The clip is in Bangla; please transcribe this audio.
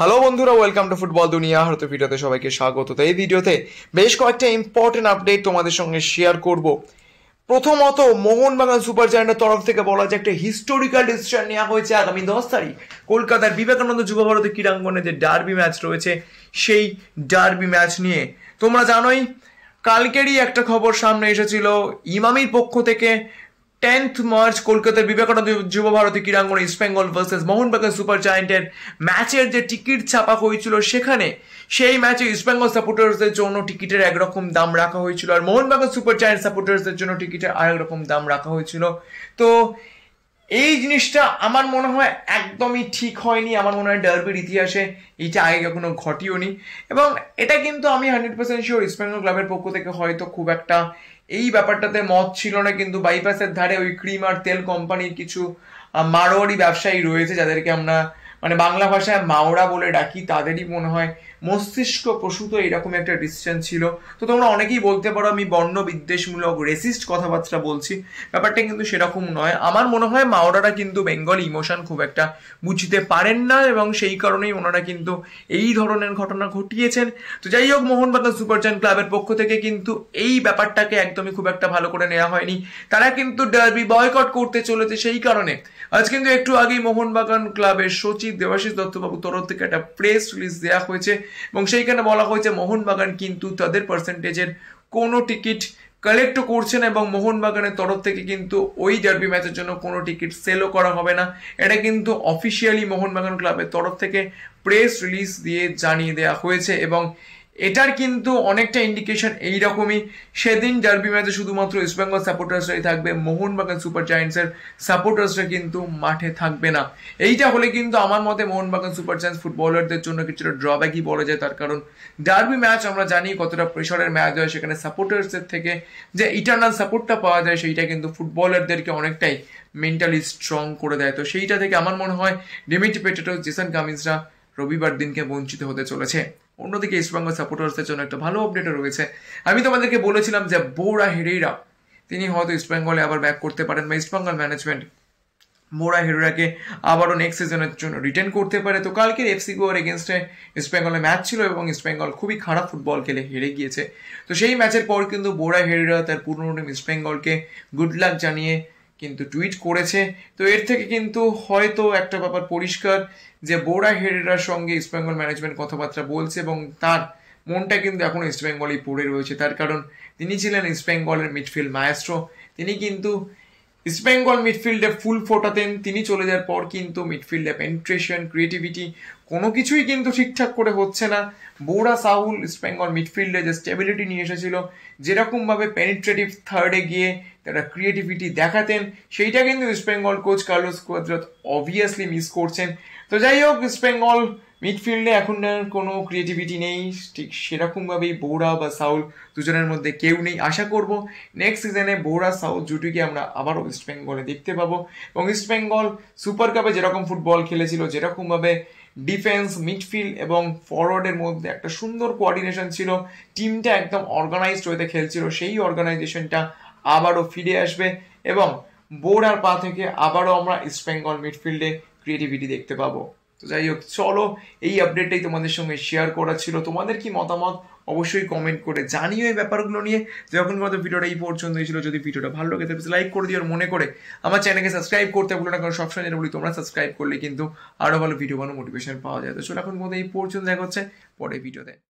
হ্যালো বন্ধুরা ওয়েলকাম টু ফুটবল দুনিয়া হয়তো ভিডিওতে সবাইকে স্বাগত এই ভিডিওতে বেশ কয়েকটা ইম্পর্টেন্ট আপডেট তোমাদের সঙ্গে শেয়ার করব প্রথমত মোহনবাগান সুপার জায়ান্টের তরফ থেকে বলা যে একটা হিস্টোরিক্যাল ডিসিশন নেওয়া হয়েছে আগামী দশ তারিখ কলকাতার বিবেকানন্দ যুব ভারতী ক্রীড়াঙ্গনে যে ডার্বি ম্যাচ রয়েছে সেই ডার্বি ম্যাচ নিয়ে তোমরা জানোই কালকেরই একটা খবর সামনে এসেছিল ইমামির পক্ষ থেকে টেন্থ মার্চ কলকাতার বিবেকানন্দ যুব ভারতী ক্রীড়াঙ্গন ইস্ট বেঙ্গল ভার্সেস মোহনবাগান সুপার জায়েন্টের ম্যাচের যে টিকিট ছাপা হয়েছিল সেখানে সেই ম্যাচে ইস্ট বেঙ্গল সাপোর্টার্সদের জন্য টিকিটের একরকম দাম রাখা হয়েছিল আর মোহনবাগান সুপার জায়েন্ট সাপোর্টার্সদের জন্য টিকিটের আরেক রকম দাম রাখা হয়েছিল তো এই জিনিসটা আমার মনে হয় একদমই ঠিক হয়নি আমার মনে হয় ডার্বির ইতিহাসে এটা আগে কখনো ঘটিওনি এবং এটা কিন্তু আমি hundred percent sure East Bengal ক্লাবের পক্ষ থেকে হয়তো খুব একটা এই ব্যাপারটাতে মত ছিল না কিন্তু বাইপাসের ধারে ওই ক্রিম আর তেল কোম্পানির কিছু মারোয়ারি ব্যবসায়ী রয়েছে যাদেরকে আমরা মানে বাংলা ভাষায় মাওরা বলে ডাকি তাদেরই মনে হয় মস্তিষ্ক প্রসূত এরকম একটা ডিসিশন ছিল তো তোমরা অনেকেই বলতে পারো আমি বর্ণ বিদ্বেষমূলক রেসিস্ট কথাবার্তা বলছি ব্যাপারটা কিন্তু সেরকম নয় আমার মনে হয় মাওরারা কিন্তু বেঙ্গল ইমোশন খুব একটা বুঝতে পারেন না এবং সেই কারণেই ওনারা কিন্তু এই ধরনের ঘটনা ঘটিয়েছেন তো যাই হোক মোহনবাগান সুপারচান ক্লাবের পক্ষ থেকে কিন্তু এই ব্যাপারটাকে একদমই খুব একটা ভালো করে নেওয়া হয়নি তারা কিন্তু ডার্বি বয়কট করতে চলেছে সেই কারণে আজ কিন্তু একটু আগেই মোহনবাগান ক্লাবের সচিব দেবাশিস দত্তবাবু তরফ থেকে একটা প্রেস রিলিজ দেওয়া হয়েছে এবং সেইখানে বলা হয়েছে মোহনবাগান কিন্তু তাদের পার্সেন্টেজের কোনো টিকিট কালেক্টও করছে না এবং মোহনবাগানের তরফ থেকে কিন্তু ওই ডার্বি ম্যাচের জন্য কোনো টিকিট সেলও করা হবে না এটা কিন্তু অফিসিয়ালি মোহনবাগান ক্লাবের তরফ থেকে প্রেস রিলিজ দিয়ে জানিয়ে দেওয়া হয়েছে এবং এটার কিন্তু অনেকটা ইন্ডিকেশন এইরকমই সেদিন ডার্বি ম্যাচে শুধুমাত্র ইস্টবেঙ্গল সাপোর্টার্সরাই থাকবে মোহনবাগান সুপার জায়েন্টসের সাপোর্টার্সরা কিন্তু মাঠে থাকবে না এইটা হলে কিন্তু আমার মতে মোহনবাগান সুপার জায়েন্টস ফুটবলারদের জন্য কিছুটা ড্রব্যাকই বলা যায় তার কারণ ডার্বি ম্যাচ আমরা জানি কতটা প্রেশারের ম্যাচ হয় সেখানে সাপোর্টার্সের থেকে যে ইটার্নাল সাপোর্টটা পাওয়া যায় সেইটা কিন্তু ফুটবলারদেরকে অনেকটাই মেন্টালি স্ট্রং করে দেয় তো সেইটা থেকে আমার মনে হয় ডিমিট পেটেটো জেসন কামিন্সরা রবিবার দিনকে বঞ্চিত হতে চলেছে অন্যদিকে ইস্টবেঙ্গল সাপোর্টার্সদের জন্য একটা ভালো আপডেটও রয়েছে আমি তোমাদেরকে বলেছিলাম যে বোরা হেরেইরা তিনি হয়তো ইস্টবেঙ্গলে আবার ব্যাক করতে পারেন বা ইস্টবেঙ্গল ম্যানেজমেন্ট মোরা হেরোরাকে আবারও নেক্সট সিজনের জন্য রিটার্ন করতে পারে তো কালকের এফসি গোয়ার এগেনস্টে ইস্টবেঙ্গলের ম্যাচ ছিল এবং ইস্টবেঙ্গল খুবই খারাপ ফুটবল খেলে হেরে গিয়েছে তো সেই ম্যাচের পর কিন্তু বোরা হেরেরা তার পুরনো ইস্টবেঙ্গলকে গুড লাক জানিয়ে কিন্তু টুইট করেছে তো এর থেকে কিন্তু হয়তো একটা ব্যাপার পরিষ্কার যে বোরা হেরেরার সঙ্গে ইস্টবেঙ্গল ম্যানেজমেন্ট কথাবার্তা বলছে এবং তার মনটা কিন্তু এখন ইস্টবেঙ্গলেই পড়ে রয়েছে তার কারণ তিনি ছিলেন ইস্টবেঙ্গলের মিডফিল্ড মায়াস্ট্রো তিনি কিন্তু ইস্টবেঙ্গল মিডফিল্ডে ফুল ফোটাতেন তিনি চলে যাওয়ার পর কিন্তু মিডফিল্ডে পেন্ট্রেশন ক্রিয়েটিভিটি কোনো কিছুই কিন্তু ঠিকঠাক করে হচ্ছে না বোরা সাউল ইস্টবেঙ্গল মিডফিল্ডে যে স্টেবিলিটি নিয়ে এসেছিল যেরকমভাবে পেনিট্রেটিভ থার্ডে গিয়ে তারা ক্রিয়েটিভিটি দেখাতেন সেইটা কিন্তু East Bengal coach Carlos Cuadrat obviously miss করছেন তো যাই হোক ইস্টবেঙ্গল মিডফিল্ডে এখন আর কোনো ক্রিয়েটিভিটি নেই ঠিক সেরকমভাবেই বৌরা বা সাউল দুজনের মধ্যে কেউ নেই আশা করব নেক্সট সিজনে বৌরা সাউথ জুটিকে আমরা আবারও ইস্টবেঙ্গলে দেখতে পাবো এবং ইস্টবেঙ্গল সুপার কাপে যেরকম ফুটবল খেলেছিল যেরকমভাবে ডিফেন্স মিডফিল্ড এবং ফরওয়ার্ডের মধ্যে একটা সুন্দর কোয়ার্ডিনেশন ছিল টিমটা একদম অর্গানাইজড হয়ে খেলছিল সেই অর্গানাইজেশনটা আবারও ফিরে আসবে এবং বোর্ডার পা থেকে আবারও আমরা ইস্টবেঙ্গল মিডফিল্ডে ক্রিয়েটিভিটি দেখতে পাবো তো যাই হোক চলো এই আপডেটটাই তোমাদের সঙ্গে শেয়ার করা ছিল তোমাদের কি মতামত অবশ্যই কমেন্ট করে জানিও এই ব্যাপারগুলো নিয়ে যখন তোমাদের ভিডিওটা এই পর্যন্তই হয়েছিল যদি ভিডিওটা ভালো লাগে তাহলে লাইক করে দিও আর মনে করে আমার চ্যানেলকে সাবস্ক্রাইব করতে ভুলো না কারণ সবসময় যেটা বলি তোমরা সাবস্ক্রাইব করলে কিন্তু আরও ভালো ভিডিও বানানো মোটিভেশন পাওয়া যায় তো চলো এখন মধ্যে এই পর্যন্ত দেখা হচ্ছে পরে ভিডিওতে